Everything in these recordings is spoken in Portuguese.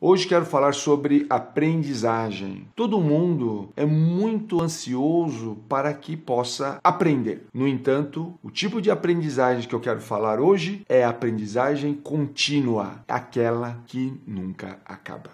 Hoje quero falar sobre aprendizagem. Todo mundo é muito ansioso para que possa aprender. No entanto, o tipo de aprendizagem que eu quero falar hoje é a aprendizagem contínua, aquela que nunca acaba.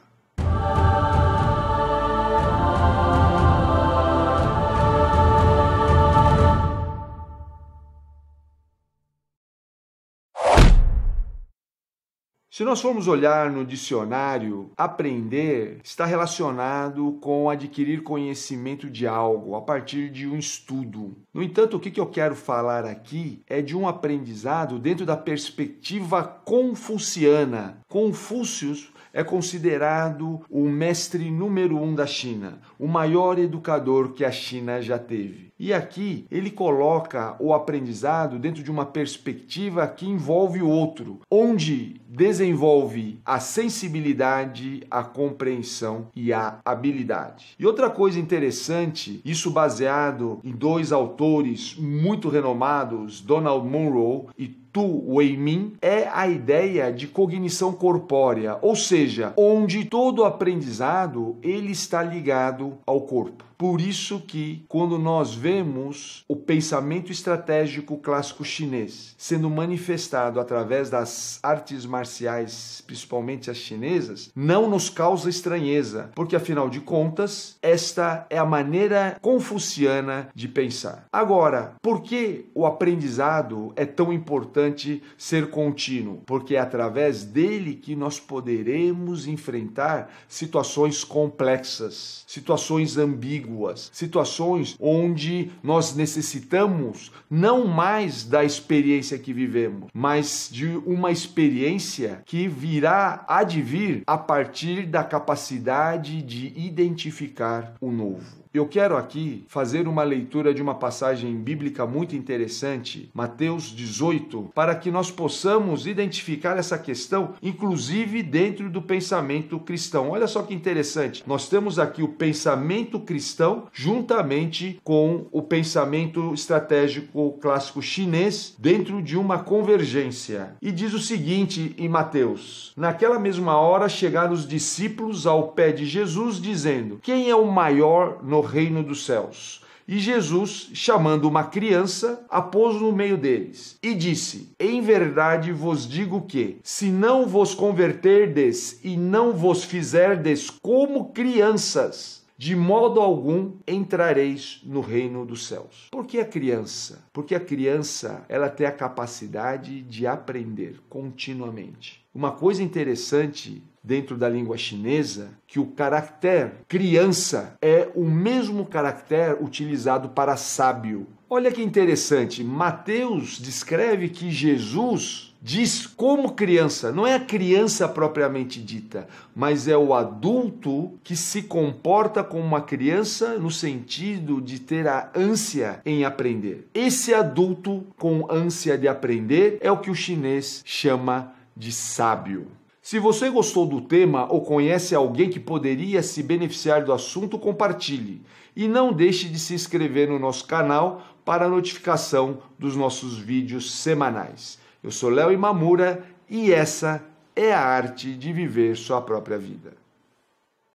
Se nós formos olhar no dicionário, aprender está relacionado com adquirir conhecimento de algo a partir de um estudo. No entanto, o que eu quero falar aqui é de um aprendizado dentro da perspectiva confuciana. Confúcio é considerado o mestre número um da China, o maior educador que a China já teve. E aqui ele coloca o aprendizado dentro de uma perspectiva que envolve o outro, onde desenvolve a sensibilidade, a compreensão e a habilidade. E outra coisa interessante, isso baseado em dois autores muito renomados, Donald Munro e tu, Weimin, é a ideia de cognição corpórea, ou seja, onde todo aprendizado ele está ligado ao corpo. Por isso que quando nós vemos o pensamento estratégico clássico chinês sendo manifestado através das artes marciais, principalmente as chinesas, não nos causa estranheza, porque afinal de contas, esta é a maneira confuciana de pensar. Agora, por que o aprendizado é tão importante importante ser contínuo, porque é através dele que nós poderemos enfrentar situações complexas, situações ambíguas, situações onde nós necessitamos não mais da experiência que vivemos, mas de uma experiência que virá advir a partir da capacidade de identificar o novo. Eu quero aqui fazer uma leitura de uma passagem bíblica muito interessante, Mateus 18, para que nós possamos identificar essa questão, inclusive dentro do pensamento cristão. Olha só que interessante, nós temos aqui o pensamento cristão juntamente com o pensamento estratégico clássico chinês dentro de uma convergência. E diz o seguinte em Mateus: Naquela mesma hora chegaram os discípulos ao pé de Jesus, dizendo: Quem é o maior no reino dos céus. E Jesus, chamando uma criança, a pôs no meio deles e disse: Em verdade vos digo que, se não vos converterdes e não vos fizerdes como crianças, de modo algum entrareis no reino dos céus. Por que a criança? Porque a criança, ela tem a capacidade de aprender continuamente. Uma coisa interessante dentro da língua chinesa que o caractere criança é o mesmo caractere utilizado para sábio. Olha que interessante, Mateus descreve que Jesus diz como criança, não é a criança propriamente dita, mas é o adulto que se comporta como uma criança no sentido de ter a ânsia em aprender. Esse adulto com ânsia de aprender é o que o chinês chama de sábio. Se você gostou do tema ou conhece alguém que poderia se beneficiar do assunto, compartilhe. E não deixe de se inscrever no nosso canal para notificação dos nossos vídeos semanais. Eu sou Léo Imamura e essa é a arte de viver sua própria vida.